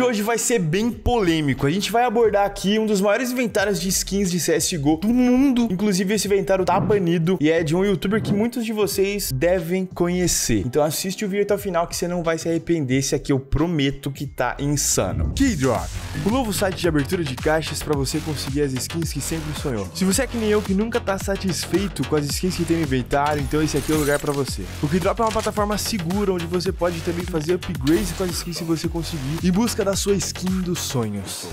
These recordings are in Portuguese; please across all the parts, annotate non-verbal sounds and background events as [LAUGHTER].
de hoje vai ser bem polêmico. A gente vai abordar aqui um dos maiores inventários de skins de CSGO do mundo. Inclusive, esse inventário tá banido e é de um youtuber que muitos de vocês devem conhecer. Então assiste o vídeo até o final que você não vai se arrepender. Esse aqui eu prometo que tá insano. Keydrop, o novo site de abertura de caixas para você conseguir as skins que sempre sonhou. Se você é que nem eu que nunca tá satisfeito com as skins que tem no inventário, então esse aqui é o lugar para você. O Keydrop é uma plataforma segura onde você pode também fazer upgrades com as skins se você conseguir e busca da a sua skin dos sonhos.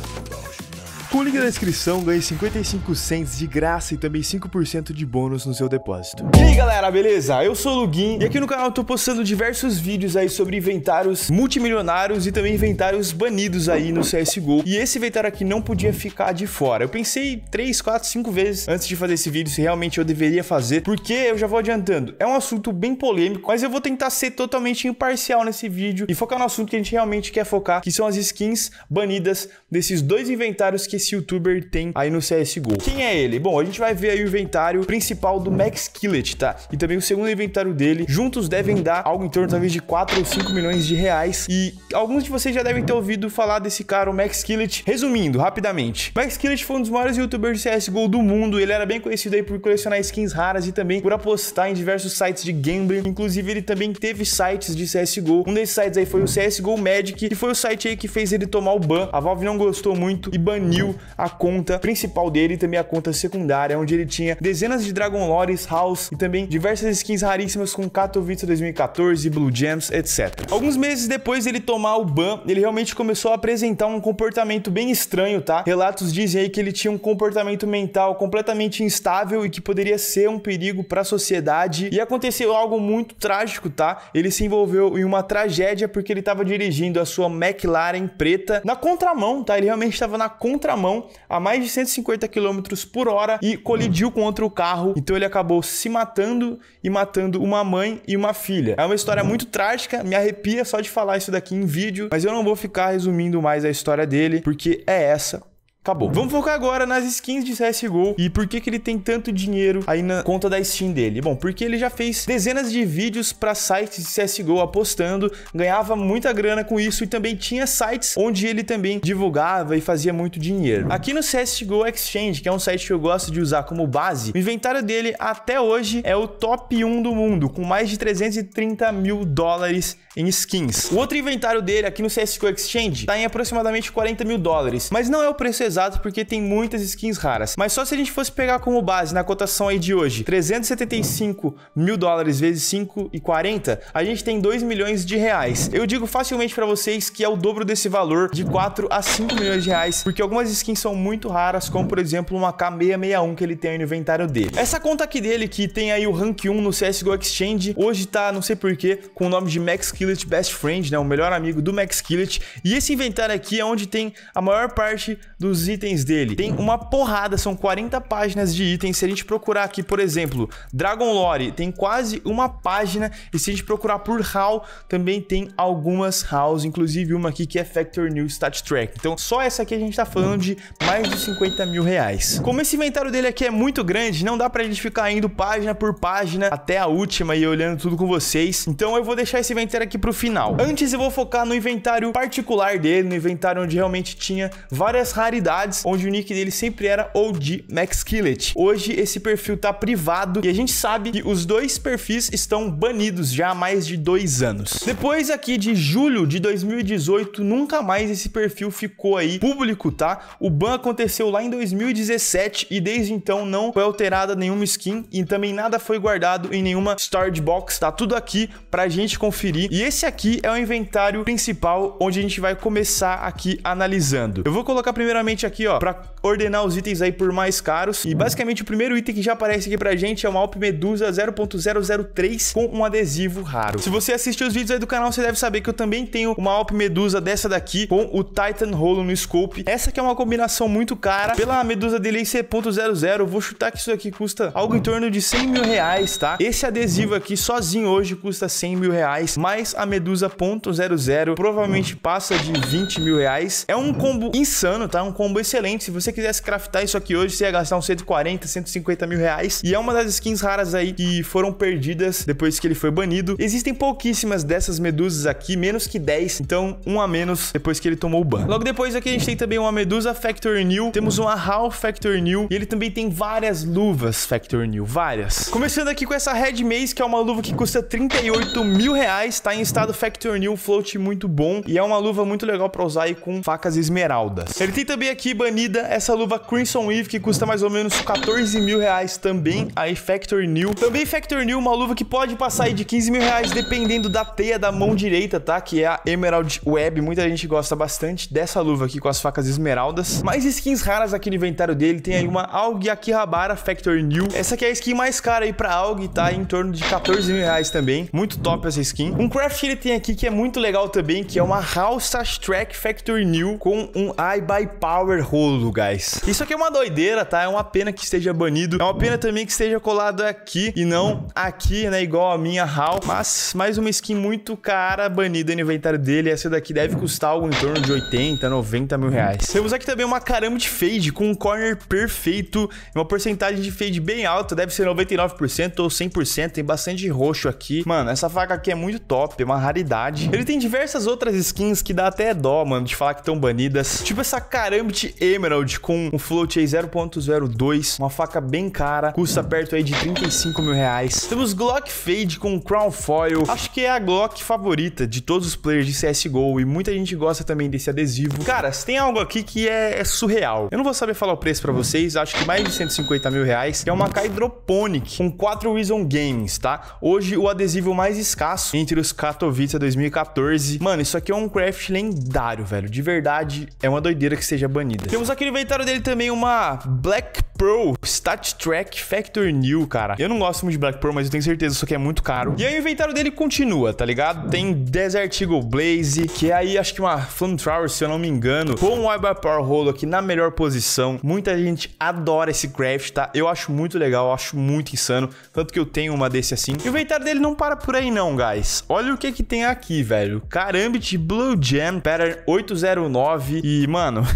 Com o link na descrição, ganhe 55 cents de graça e também 5% de bônus no seu depósito. E aí galera, beleza? Eu sou o Lugin e aqui no canal eu tô postando diversos vídeos aí sobre inventários multimilionários e também inventários banidos aí no CSGO. E esse inventário aqui não podia ficar de fora. Eu pensei 3, 4, 5 vezes antes de fazer esse vídeo se realmente eu deveria fazer, porque eu já vou adiantando. É um assunto bem polêmico, mas eu vou tentar ser totalmente imparcial nesse vídeo e focar no assunto que a gente realmente quer focar, que são as skins banidas desses dois inventários que esse youtuber tem aí no CSGO. Quem é ele? Bom, a gente vai ver aí o inventário principal do Max Killet, tá? E também o segundo inventário dele. Juntos devem dar algo em torno talvez de 4 ou 5 milhões de reais. E alguns de vocês já devem ter ouvido falar desse cara, o Max Killet. Resumindo, rapidamente. Max Killet foi um dos maiores youtubers de CSGO do mundo. Ele era bem conhecido aí por colecionar skins raras e também por apostar em diversos sites de gambling. Inclusive, ele também teve sites de CSGO. Um desses sites aí foi o CSGO Magic, que foi o site aí que fez ele tomar o ban. A Valve não gostou muito e baniu abriu a conta principal dele e também a conta secundária, onde ele tinha dezenas de Dragon Lores, House e também diversas skins raríssimas com Katowice 2014, Blue Gems, etc. Alguns meses depois ele tomar o ban, ele realmente começou a apresentar um comportamento bem estranho, tá? Relatos dizem aí que ele tinha um comportamento mental completamente instável e que poderia ser um perigo para a sociedade. E aconteceu algo muito trágico, tá? Ele se envolveu em uma tragédia porque ele estava dirigindo a sua McLaren preta na contramão, tá? Ele realmente estava na contramão contramão a mais de 150 km por hora e colidiu contra o carro. Então ele acabou se matando e matando uma mãe e uma filha. É uma história muito trágica, me arrepia só de falar isso daqui em vídeo, mas eu não vou ficar resumindo mais a história dele, porque é essa Acabou. Vamos focar agora nas skins de CSGO e por que, que ele tem tanto dinheiro aí na conta da Steam dele. Bom, porque ele já fez dezenas de vídeos para sites de CSGO apostando, ganhava muita grana com isso e também tinha sites onde ele também divulgava e fazia muito dinheiro. Aqui no CSGO Exchange, que é um site que eu gosto de usar como base, o inventário dele até hoje é o top 1 do mundo, com mais de 330 mil dólares em skins. O outro inventário dele aqui no CSGO Exchange está em aproximadamente 40 mil dólares, mas não é o preço exato porque tem muitas skins raras. Mas só se a gente fosse pegar como base na cotação aí de hoje, 375 mil dólares vezes 5,40, a gente tem 2 milhões de reais. Eu digo facilmente para vocês que é o dobro desse valor, de 4 a 5 milhões de reais, porque algumas skins são muito raras, como por exemplo uma K661 que ele tem no inventário dele. Essa conta aqui dele, que tem aí o rank 1 no CSGO Exchange, hoje tá, não sei porquê, com o nome de Max Killet Best Friend, né, o melhor amigo do Max Killet, e esse inventário aqui é onde tem a maior parte dos itens dele. Tem uma porrada, são 40 páginas de itens. Se a gente procurar aqui, por exemplo, Dragon Lore, tem quase uma página. E se a gente procurar por Hall, também tem algumas Halls, inclusive uma aqui que é Factor New Stat Track. Então, só essa aqui a gente tá falando de mais de 50 mil reais. Como esse inventário dele aqui é muito grande, não dá pra gente ficar indo página por página até a última e olhando tudo com vocês. Então, eu vou deixar esse inventário aqui pro final. Antes, eu vou focar no inventário particular dele, no inventário onde realmente tinha várias raridades comunidades, onde o nick dele sempre era OG Max Killet. Hoje esse perfil tá privado e a gente sabe que os dois perfis estão banidos já há mais de dois anos. Depois aqui de julho de 2018, nunca mais esse perfil ficou aí público, tá? O ban aconteceu lá em 2017 e desde então não foi alterada nenhuma skin e também nada foi guardado em nenhuma storage box. Tá tudo aqui pra gente conferir. E esse aqui é o inventário principal onde a gente vai começar aqui analisando. Eu vou colocar primeiramente basicamente aqui, ó, pra ordenar os itens aí por mais caros. E basicamente o primeiro item que já aparece aqui pra gente é uma Alp Medusa 0.003 com um adesivo raro. Se você assistiu os vídeos aí do canal, você deve saber que eu também tenho uma Alp Medusa dessa daqui com o Titan Rolo no Scope. Essa aqui é uma combinação muito cara. Pela Medusa dele c.00 vou chutar que isso aqui custa algo em torno de 100 mil reais, tá? Esse adesivo aqui sozinho hoje custa 100 mil reais, mais a Medusa .00 provavelmente passa de 20 mil reais. É um combo insano, tá? Um combo combo excelente. Se você quisesse craftar isso aqui hoje, você ia gastar uns 140, 150 mil reais. E é uma das skins raras aí que foram perdidas depois que ele foi banido. Existem pouquíssimas dessas medusas aqui, menos que 10. Então, um a menos depois que ele tomou o ban. Logo depois aqui a gente tem também uma medusa Factor New. Temos uma Hal Factor New. E ele também tem várias luvas Factor New. Várias. Começando aqui com essa Red Maze, que é uma luva que custa 38 mil reais. Tá em estado Factor New Float muito bom. E é uma luva muito legal pra usar aí com facas esmeraldas. Ele tem também aqui aqui banida essa luva Crimson Weave, que custa mais ou menos 14 mil reais também, a Factor New. Também Factor New, uma luva que pode passar aí de 15 mil reais, dependendo da teia da mão direita, tá? Que é a Emerald Web, muita gente gosta bastante dessa luva aqui com as facas esmeraldas. Mais skins raras aqui no inventário dele, tem aí uma Aug Akihabara Factor New. Essa aqui é a skin mais cara aí pra Aug, tá? Em torno de 14 mil reais também, muito top essa skin. Um craft que ele tem aqui que é muito legal também, que é uma House Track Factor New com um Eye by Power Power Rolo, guys. Isso aqui é uma doideira, tá? É uma pena que esteja banido. É uma pena também que esteja colado aqui e não aqui, né? Igual a minha HAL. Mas mais uma skin muito cara banida no inventário dele. Essa daqui deve custar algo em torno de 80, 90 mil reais. Temos aqui também uma caramba de fade com um corner perfeito. Uma porcentagem de fade bem alta. Deve ser 99% ou 100%. Tem bastante roxo aqui. Mano, essa faca aqui é muito top. É uma raridade. Ele tem diversas outras skins que dá até dó, mano, de falar que estão banidas. Tipo essa caramba Nugget Emerald com um float aí 0.02, uma faca bem cara, custa perto aí de 35 mil reais. Temos Glock Fade com Crown Foil, acho que é a Glock favorita de todos os players de CSGO e muita gente gosta também desse adesivo. Caras, tem algo aqui que é, é surreal. Eu não vou saber falar o preço pra vocês, acho que mais de 150 mil reais, é uma Hydroponic com 4 Reason Games, tá? Hoje o adesivo mais escasso entre os Katowice 2014. Mano, isso aqui é um craft lendário, velho, de verdade, é uma doideira que seja banido temos aqui no inventário dele também uma Black Pro Stat Track Factor New, cara. Eu não gosto muito de Black Pro, mas eu tenho certeza isso aqui é muito caro. E aí o inventário dele continua, tá ligado? Tem Desert Eagle Blaze, que é aí acho que uma Flamethrower, se eu não me engano, com o Ibar Power Holo aqui na melhor posição. Muita gente adora esse craft, tá? Eu acho muito legal, acho muito insano, tanto que eu tenho uma desse assim. E o inventário dele não para por aí não, guys. Olha o que que tem aqui, velho. Carambit Blue Jam Pattern 809 e, mano... [LAUGHS]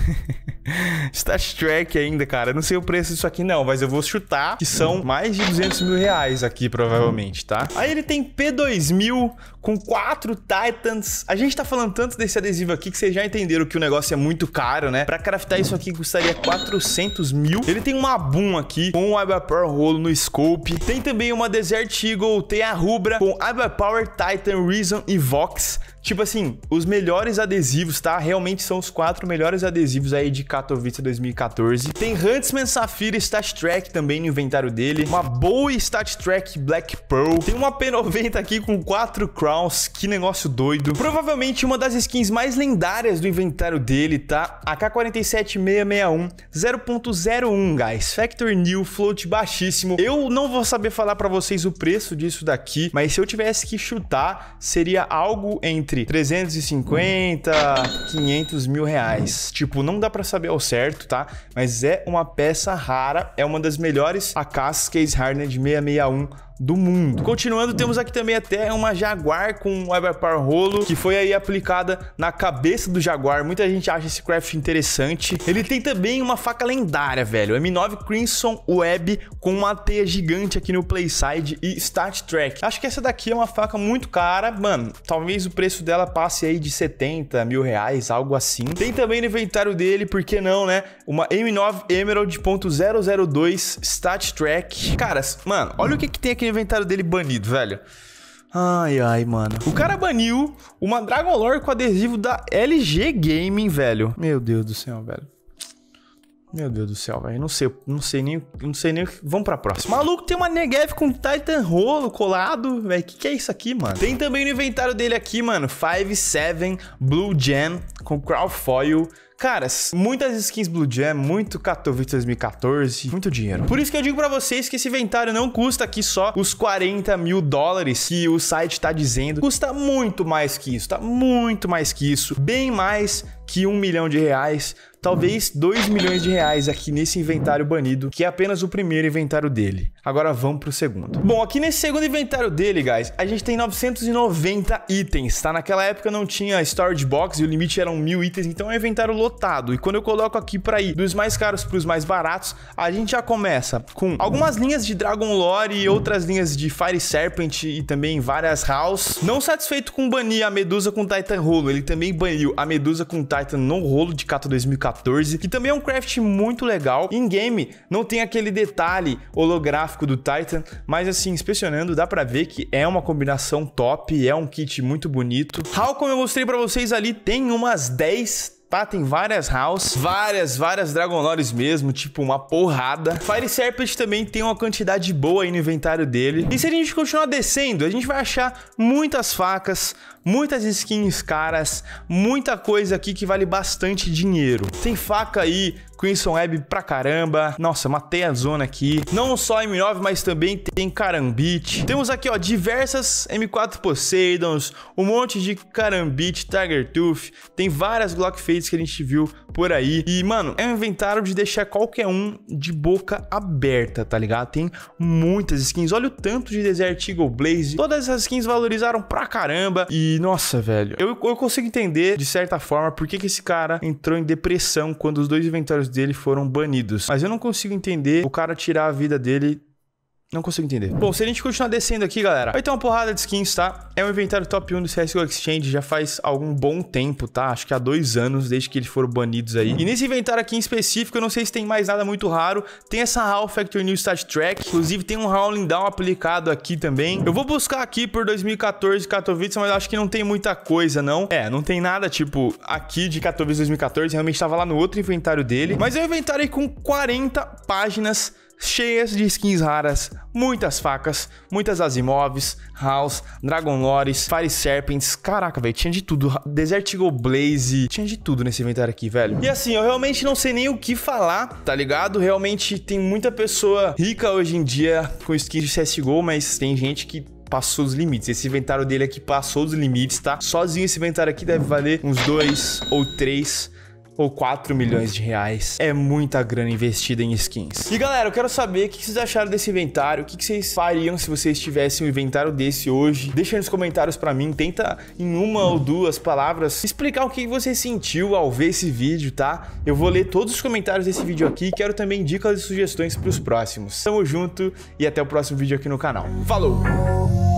[LAUGHS] Star Trek ainda, cara. Eu não sei o preço disso aqui, não, mas eu vou chutar que são mais de 200 mil reais aqui, provavelmente, tá? Aí ele tem P2000 com quatro Titans. A gente tá falando tanto desse adesivo aqui que vocês já entenderam que o negócio é muito caro, né? Pra craftar isso aqui custaria 400 mil. Ele tem uma Boom aqui com o Power rolo no scope. Tem também uma Desert Eagle, tem a Rubra com Power Titan, Reason e Vox. Tipo assim, os melhores adesivos, tá? Realmente são os quatro melhores adesivos aí de Katowice 2014. Tem Huntsman Safira Stat Track também no inventário dele. Uma boa Stat Track Black Pearl. Tem uma P90 aqui com quatro crowns. Que negócio doido. Provavelmente uma das skins mais lendárias do inventário dele, tá? AK-47661 0.01, guys. Factor New, float baixíssimo. Eu não vou saber falar pra vocês o preço disso daqui, mas se eu tivesse que chutar, seria algo entre entre 350 500 mil reais. Tipo, não dá para saber ao certo, tá? Mas é uma peça rara, é uma das melhores AKs Case Hardened 661 do mundo. Continuando, temos aqui também até uma Jaguar com Everpower rolo, que foi aí aplicada na cabeça do Jaguar. Muita gente acha esse craft interessante. Ele tem também uma faca lendária, velho. M9 Crimson Web com uma teia gigante aqui no Playside e Start Track. Acho que essa daqui é uma faca muito cara, mano. Talvez o preço dela passe aí de 70 mil reais, algo assim. Tem também no inventário dele, por que não, né? Uma M9 Emerald.002 Stat Track. Caras, mano, olha o que, que tem aqui inventário dele banido, velho. Ai, ai, mano. O cara baniu uma Dragon Lore com adesivo da LG Gaming, velho. Meu Deus do céu, velho. Meu Deus do céu, velho. Não sei, não sei nem, não sei nem. Vamos pra próxima. Maluco, tem uma Negev com Titan rolo colado, velho. Que que é isso aqui, mano? Tem também no inventário dele aqui, mano, 57 Blue Jam com foil Caras, muitas skins Blue Jam, muito Katowice 2014, muito dinheiro. Por isso que eu digo para vocês que esse inventário não custa aqui só os 40 mil dólares que o site tá dizendo. Custa muito mais que isso, tá muito mais que isso. Bem mais que um milhão de reais, talvez dois milhões de reais aqui nesse inventário banido, que é apenas o primeiro inventário dele. Agora vamos pro segundo. Bom, aqui nesse segundo inventário dele, guys, a gente tem 990 itens, tá? Naquela época não tinha storage box e o limite eram mil itens, então é um inventário lotado. E quando eu coloco aqui pra ir dos mais caros pros mais baratos, a gente já começa com algumas linhas de Dragon Lore e outras linhas de Fire Serpent e também várias House. Não satisfeito com banir a Medusa com Titan Rolo, ele também baniu a Medusa com Titan no rolo de Kato 2014, que também é um craft muito legal. Em game, não tem aquele detalhe holográfico gráfico do Titan, mas assim, inspecionando, dá pra ver que é uma combinação top, é um kit muito bonito. Hal, como eu mostrei pra vocês ali, tem umas 10 Tá, tem várias house, várias, várias Dragon Lores mesmo, tipo uma porrada. Fire Serpent também tem uma quantidade boa aí no inventário dele. E se a gente continuar descendo, a gente vai achar muitas facas, muitas skins caras, muita coisa aqui que vale bastante dinheiro. Tem faca aí Crimson Web pra caramba. Nossa, matei a zona aqui. Não só M9, mas também tem Carambit. Temos aqui, ó, diversas M4 Poseidons, um monte de Carambit, Tiger Tooth. Tem várias Glock Fates que a gente viu por aí. E, mano, é um inventário de deixar qualquer um de boca aberta, tá ligado? Tem muitas skins. Olha o tanto de Desert Eagle Blaze. Todas essas skins valorizaram pra caramba. E, nossa, velho, eu, eu consigo entender, de certa forma, por que, que esse cara entrou em depressão quando os dois inventários dele foram banidos. Mas eu não consigo entender o cara tirar a vida dele não consigo entender. Bom, se a gente continuar descendo aqui, galera, vai ter uma porrada de skins, tá? É um inventário top 1 do CSGO Exchange, já faz algum bom tempo, tá? Acho que há dois anos, desde que eles foram banidos aí. E nesse inventário aqui em específico, eu não sei se tem mais nada muito raro. Tem essa HAL Factor New Start Track. Inclusive, tem um Howling Down aplicado aqui também. Eu vou buscar aqui por 2014 Katowice, mas acho que não tem muita coisa, não. É, não tem nada, tipo, aqui de Katowice 2014. Realmente estava lá no outro inventário dele. Mas é um inventário aí com 40 páginas cheias de skins raras, muitas facas, muitas Asimovs, House, Dragon Lores, Fire Serpents. Caraca, velho, tinha de tudo. Desert Eagle Blaze, tinha de tudo nesse inventário aqui, velho. E assim, eu realmente não sei nem o que falar, tá ligado? Realmente tem muita pessoa rica hoje em dia com skins de CSGO, mas tem gente que passou dos limites. Esse inventário dele aqui passou dos limites, tá? Sozinho esse inventário aqui deve valer uns dois ou três ou 4 milhões de reais. É muita grana investida em skins. E galera, eu quero saber o que vocês acharam desse inventário, o que vocês fariam se vocês tivessem um inventário desse hoje. Deixa nos comentários para mim, tenta em uma ou duas palavras explicar o que você sentiu ao ver esse vídeo, tá? Eu vou ler todos os comentários desse vídeo aqui e quero também dicas e sugestões para os próximos. Tamo junto e até o próximo vídeo aqui no canal. Falou!